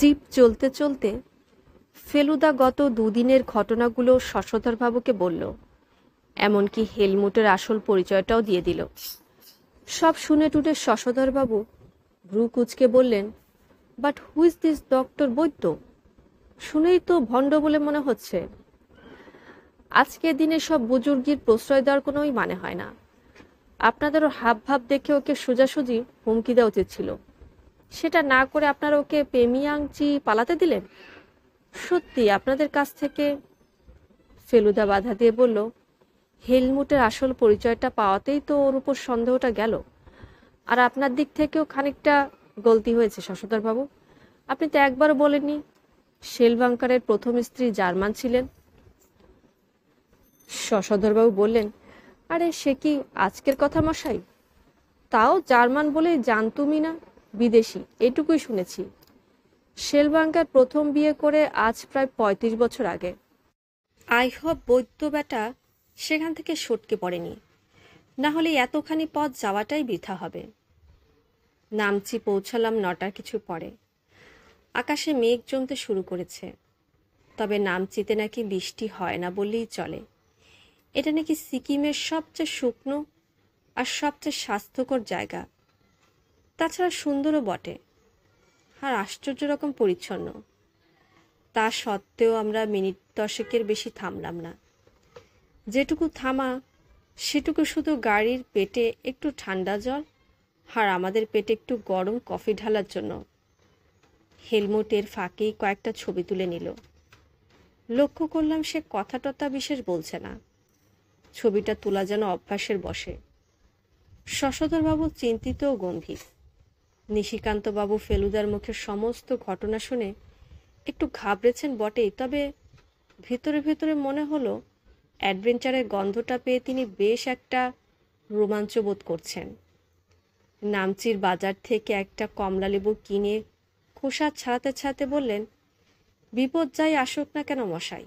zip চলতে চলতে ফেলুদা গত দুদিনের ঘটনাগুলো বাবুকে বলল এমনকি হেলমুটের আসল পরিচয়টাও দিয়ে দিল সব শুনে টুটে বাবু ভ্রু কুচকে বললেন but who is this doctor বৈদ্য শুনেই তো ভণ্ড বলে মনে হচ্ছে আজকের দিনে সব বুজুর্গির প্রশ্রয় দেওয়ার কোনোই মানে হয় না আপনাদেরও হাব ভাব দেখে ওকে সোজাসুজি হুমকি দেওয়া উচিত ছিল সেটা না করে আপনারা ওকে পেমিয়াংচি পালাতে দিলেন সত্যি আপনাদের কাছ থেকে ফেলুদা বাধা দিয়ে বলল হেলমুটের আসল পরিচয়টা পাওয়াতেই তো ওর উপর সন্দেহটা গেল আর আপনার দিক থেকেও খানিকটা গলতি হয়েছে শশোধরবাবু আপনি তো একবারও বলেননি শেলবাঙ্কারের প্রথম স্ত্রী জার্মান ছিলেন শশধরবাবু বললেন আরে সে কি আজকের কথা মশাই তাও জার্মান বলে জানতুমি না বিদেশি এটুকুই শুনেছি শেলবাঙ্কার প্রথম বিয়ে করে আজ প্রায় ৩৫ বছর আগে আইহব বৈদ্য বেটা সেখান থেকে সটকে পড়েনি না হলে এতখানি পথ যাওয়াটাই বৃথা হবে নামচি পৌঁছালাম নটার কিছু পরে আকাশে মেঘ জমতে শুরু করেছে তবে নামচিতে নাকি বৃষ্টি হয় না বললেই চলে এটা নাকি সিকিমের সবচেয়ে শুকনো আর সবচেয়ে স্বাস্থ্যকর জায়গা তাছাড়া সুন্দরও বটে আর আশ্চর্য রকম পরিচ্ছন্ন তা সত্ত্বেও আমরা মিনিট দশেকের বেশি থামলাম না যেটুকু থামা সেটুকু শুধু গাড়ির পেটে একটু ঠান্ডা জল আর আমাদের পেটে একটু গরম কফি ঢালার জন্য হেলমেটের ফাঁকেই কয়েকটা ছবি তুলে নিল লক্ষ্য করলাম সে কথা টথা বিশেষ বলছে না ছবিটা তোলা যেন অভ্যাসের বসে শশধরবাবু চিন্তিত ও গম্ভীর নিশিকান্তবাবু ফেলুদার মুখের সমস্ত ঘটনা শুনে একটু ঘাবড়েছেন বটেই তবে ভিতরে ভিতরে মনে হলো অ্যাডভেঞ্চারের গন্ধটা পেয়ে তিনি বেশ একটা রোমাঞ্চ বোধ করছেন নামচির বাজার থেকে একটা কমলালেবু কিনে খোসা ছাড়াতে ছাড়াতে বললেন বিপদ যাই আসুক না কেন মশাই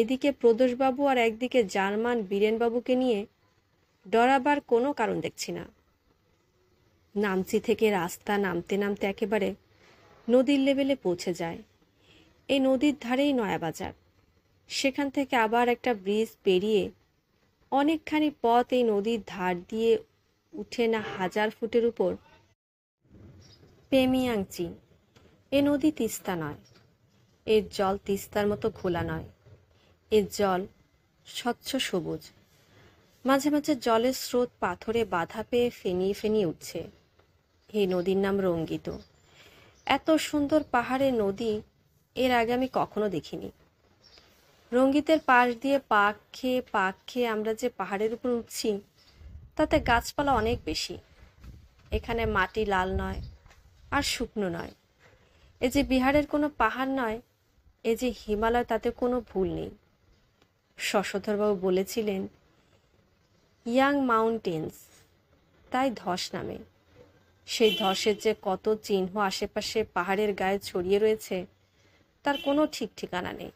এদিকে প্রদোষবাবু আর একদিকে জার্মান বীরেনবাবুকে নিয়ে ডরাবার কোনো কারণ দেখছি না নামচি থেকে রাস্তা নামতে নামতে একেবারে নদীর লেভেলে পৌঁছে যায় এই নদীর ধারেই নয়াবাজার সেখান থেকে আবার একটা ব্রিজ পেরিয়ে অনেকখানি পথ এই নদীর ধার দিয়ে উঠে না হাজার ফুটের উপর পেমিয়াংচি এ নদী তিস্তা নয় এর জল তিস্তার মতো খোলা নয় এর জল স্বচ্ছ সবুজ মাঝে মাঝে জলের স্রোত পাথরে বাধা পেয়ে ফেনিয়ে ফেনিয়ে উঠছে এই নদীর নাম রঙ্গিত এত সুন্দর পাহাড়ে নদী এর আগে আমি কখনো দেখিনি রঙ্গিতের পাশ দিয়ে পাক খেয়ে পাক খেয়ে আমরা যে পাহাড়ের উপর উঠছি তাতে গাছপালা অনেক বেশি এখানে মাটি লাল নয় আর শুকনো নয় এ যে বিহারের কোনো পাহাড় নয় এ যে হিমালয় তাতে কোনো ভুল নেই শশধরবাবু বলেছিলেন ইয়াং মাউন্টেন্স তাই ধস নামে সেই ধসের যে কত চিহ্ন আশেপাশে পাহাড়ের গায়ে ছড়িয়ে রয়েছে তার কোনো ঠিক ঠিকানা নেই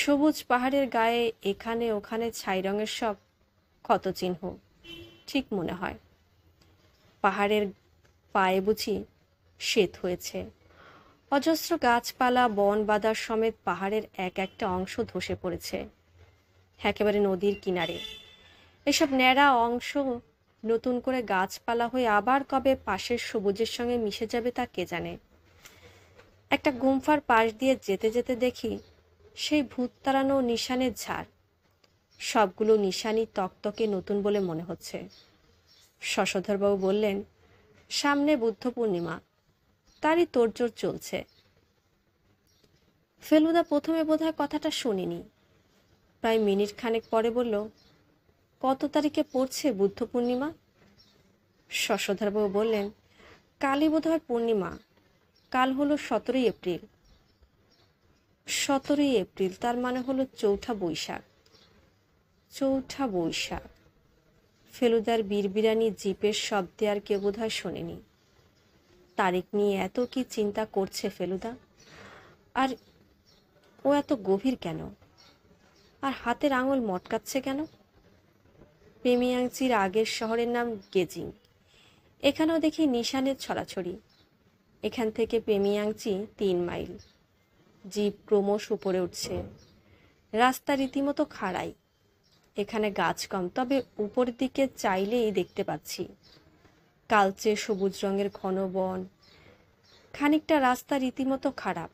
সবুজ পাহাড়ের গায়ে এখানে ওখানে ছাই রঙের সব ক্ষত চিহ্ন ঠিক মনে হয় পাহাড়ের পায়ে বুঝি শ্বেত হয়েছে অজস্র গাছপালা বন বাদার সমেত পাহাড়ের এক একটা অংশ ধসে পড়েছে একেবারে নদীর কিনারে এসব ন্যাড়া অংশ নতুন করে গাছপালা হয়ে আবার কবে পাশের সবুজের সঙ্গে মিশে যাবে তা কে জানে একটা গুম্ফার পাশ দিয়ে যেতে যেতে দেখি সেই ভূত তাড়ানো নিশানের ঝাড় সবগুলো নিশানি তক্তকে নতুন বলে মনে হচ্ছে শশধরবাবু বললেন সামনে বুদ্ধ পূর্ণিমা তারই তোড়জোড় চলছে ফেলুদা প্রথমে বোধহয় কথাটা শুনিনি প্রায় মিনিট খানেক পরে বলল কত তারিখে পড়ছে বুদ্ধ পূর্ণিমা শশধরবাবু বললেন কালই বোধহয় পূর্ণিমা কাল হলো সতেরোই এপ্রিল সতেরোই এপ্রিল তার মানে হলো চৌঠা বৈশাখ চৌঠা বৈশাখ ফেলুদার বীরবিরানি জিপের শব্দে আর কেউ বোধহয় শোনেনি তারিখ নিয়ে এত কি চিন্তা করছে ফেলুদা আর ও এত গভীর কেন আর হাতের আঙুল মটকাচ্ছে কেন পেমিয়াংচির আগের শহরের নাম গেজিং এখানেও দেখি নিশানের ছড়াছড়ি এখান থেকে পেমিয়াংচি তিন মাইল জীব ক্রমশ উপরে উঠছে রাস্তা রীতিমতো খাড়াই এখানে গাছ কম তবে উপর দিকে চাইলেই দেখতে পাচ্ছি কালচে সবুজ রঙের ঘন বন খানিকটা রাস্তা রীতিমতো খারাপ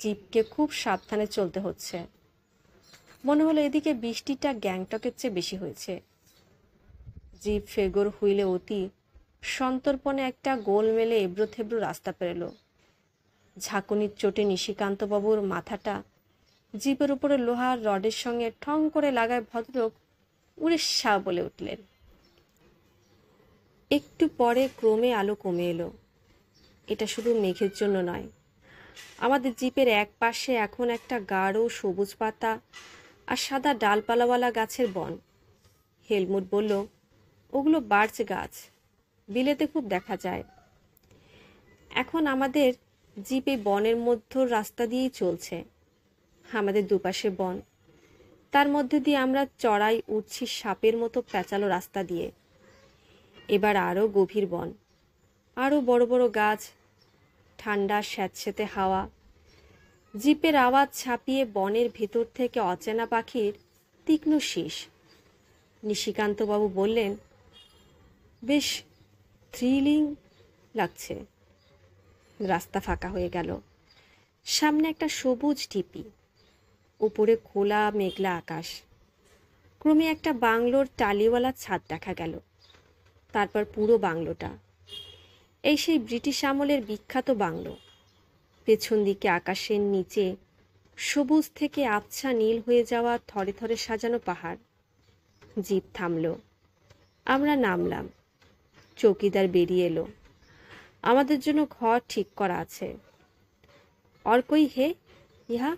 জীবকে খুব সাবধানে চলতে হচ্ছে মনে হলো এদিকে বৃষ্টিটা গ্যাংটকের চেয়ে বেশি হয়েছে জিপ ফেগর হুইলে অতি সন্তর্পণে একটা গোল মেলে এবড়ো থেবড়ো রাস্তা পেরল ঝাঁকুনির চোটে নিশিকান্তবাবুর মাথাটা জিপের উপরে লোহার রডের সঙ্গে ঠং করে লাগায় ভদ্রলোক উড়িষ্যা বলে উঠলেন একটু পরে ক্রমে আলো কমে এলো এটা শুধু মেঘের জন্য নয় আমাদের জিপের এক পাশে এখন একটা গাঢ় সবুজ পাতা আর সাদা ডালপালাওয়ালা গাছের বন হেলমুট বলল ওগুলো বার্চ গাছ বিলেতে খুব দেখা যায় এখন আমাদের জিপে বনের মধ্য রাস্তা দিয়েই চলছে আমাদের দুপাশে বন তার মধ্যে দিয়ে আমরা চড়াই উঠছি সাপের মতো প্যাঁচালো রাস্তা দিয়ে এবার আরও গভীর বন আরও বড় বড় গাছ ঠান্ডা স্যাঁতস্যাঁতে হাওয়া জিপের আওয়াজ ছাপিয়ে বনের ভেতর থেকে অচেনা পাখির তীক্ষ্ণ শেষ নিশিকান্তবাবু বললেন বেশ থ্রিলিং লাগছে রাস্তা ফাঁকা হয়ে গেল সামনে একটা সবুজ টিপি উপরে খোলা মেঘলা আকাশ ক্রমে একটা বাংলোর টালিওয়ালা ছাদ দেখা গেল তারপর পুরো বাংলোটা এই সেই ব্রিটিশ আমলের বিখ্যাত বাংলো পেছন দিকে আকাশের নিচে সবুজ থেকে আবছা নীল হয়ে যাওয়া থরে থরে সাজানো পাহাড় জিপ থামল আমরা নামলাম চৌকিদার বেরিয়ে এলো আমাদের জন্য ঘর ঠিক করা আছে অর্কই হে ইহা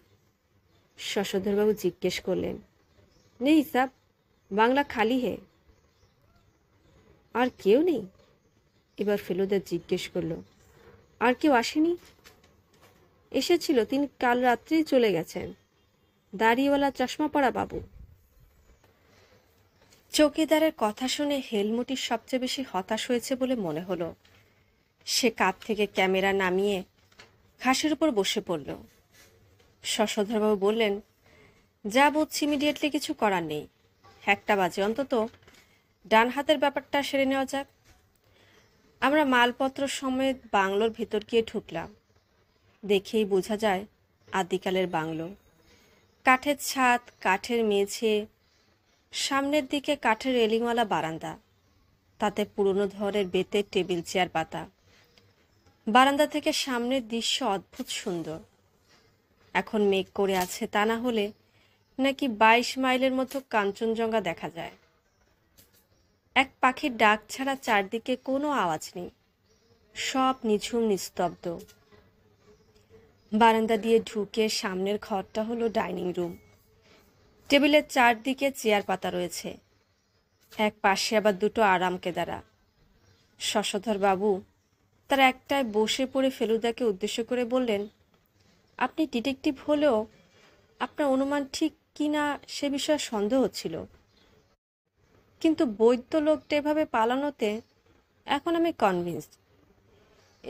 শশধরবাবু জিজ্ঞেস করলেন নেই সাব বাংলা খালি হে আর কেউ নেই এবার ফেলুদা জিজ্ঞেস করলো আর কেউ আসেনি এসেছিল তিনি কাল রাত্রেই চলে গেছেন দাড়িওয়ালা চশমা পরা বাবু চৌকিদারের কথা শুনে হেলমুটি সবচেয়ে বেশি হতাশ হয়েছে বলে মনে হলো সে কাঁধ থেকে ক্যামেরা নামিয়ে ঘাসের উপর বসে পড়ল শশধরবাবু বললেন যা বুঝছি ইমিডিয়েটলি কিছু করার নেই একটা বাজে অন্তত ডান হাতের ব্যাপারটা সেরে নেওয়া যাক আমরা মালপত্র সমেত বাংলোর ভেতর গিয়ে ঢুকলাম দেখেই বোঝা যায় আদিকালের বাংলো কাঠের ছাদ কাঠের মেঝে সামনের দিকে কাঠের রেলিংওয়ালা বারান্দা তাতে পুরনো ধরের বেতের টেবিল চেয়ার পাতা বারান্দা থেকে সামনের দৃশ্য অদ্ভুত সুন্দর এখন মেঘ করে আছে তা না হলে নাকি বাইশ মাইলের মতো কাঞ্চনজঙ্ঘা দেখা যায় এক পাখির ডাক ছাড়া চারদিকে কোনো আওয়াজ নেই সব নিঝুম নিস্তব্ধ বারান্দা দিয়ে ঢুকে সামনের ঘরটা হলো ডাইনিং রুম টেবিলের চারদিকে চেয়ার পাতা রয়েছে এক পাশে আবার দুটো আরাম কেদারা শশধর বাবু তার একটায় বসে পড়ে ফেলুদাকে উদ্দেশ্য করে বললেন আপনি ডিটেকটিভ হলেও আপনার অনুমান ঠিক কি না সে বিষয়ে সন্দেহ হচ্ছিল কিন্তু বৈদ্য লোকটা এভাবে পালানোতে এখন আমি কনভিন্সড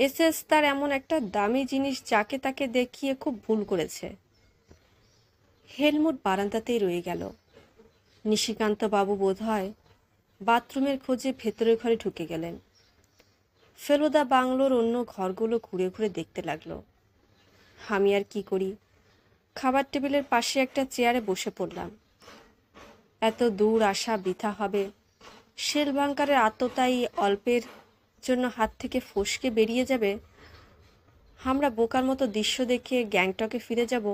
এসএস তার এমন একটা দামি জিনিস যাকে তাকে দেখিয়ে খুব ভুল করেছে হেলমুট বারান্দাতেই রয়ে গেল নিশিকান্ত বাবু বোধ হয় বাথরুমের খোঁজে ভেতরের ঘরে ঢুকে গেলেন ফেলুদা বাংলোর অন্য ঘরগুলো ঘুরে ঘুরে দেখতে লাগল আমি আর কি করি খাবার টেবিলের পাশে একটা চেয়ারে বসে পড়লাম এত দূর আসা বৃথা হবে শেল বাংকারের আত্মতাই অল্পের জন্য হাত থেকে ফসকে বেরিয়ে যাবে আমরা বোকার মতো দৃশ্য দেখে গ্যাংটকে ফিরে যাব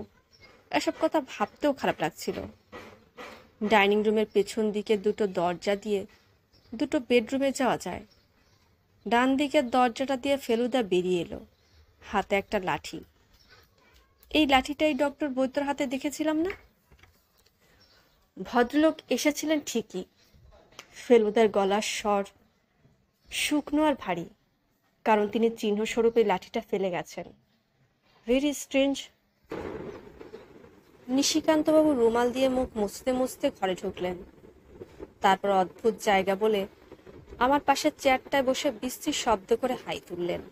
এসব কথা ভাবতেও খারাপ লাগছিল ডাইনিং রুমের পেছন দিকে দুটো দরজা দিয়ে দুটো বেডরুমে যাওয়া যায় ডান দিকের দরজাটা দিয়ে ফেলুদা বেরিয়ে এলো হাতে একটা লাঠি এই লাঠিটাই ডক্টর বৈদ্যর হাতে দেখেছিলাম না ভদ্রলোক এসেছিলেন ঠিকই ফেলুদার গলার স্বর শুকনো আর ভারী কারণ তিনি চিহ্নস্বরূপে লাঠিটা ফেলে গেছেন ভেরি স্ট্রেঞ্জ নিশিকান্তবাবু রুমাল দিয়ে মুখ মুছতে মুছতে ঘরে ঢুকলেন তারপর অদ্ভুত জায়গা বলে আমার পাশের চেয়ারটায় বসে বৃষ্টির শব্দ করে হাই তুললেন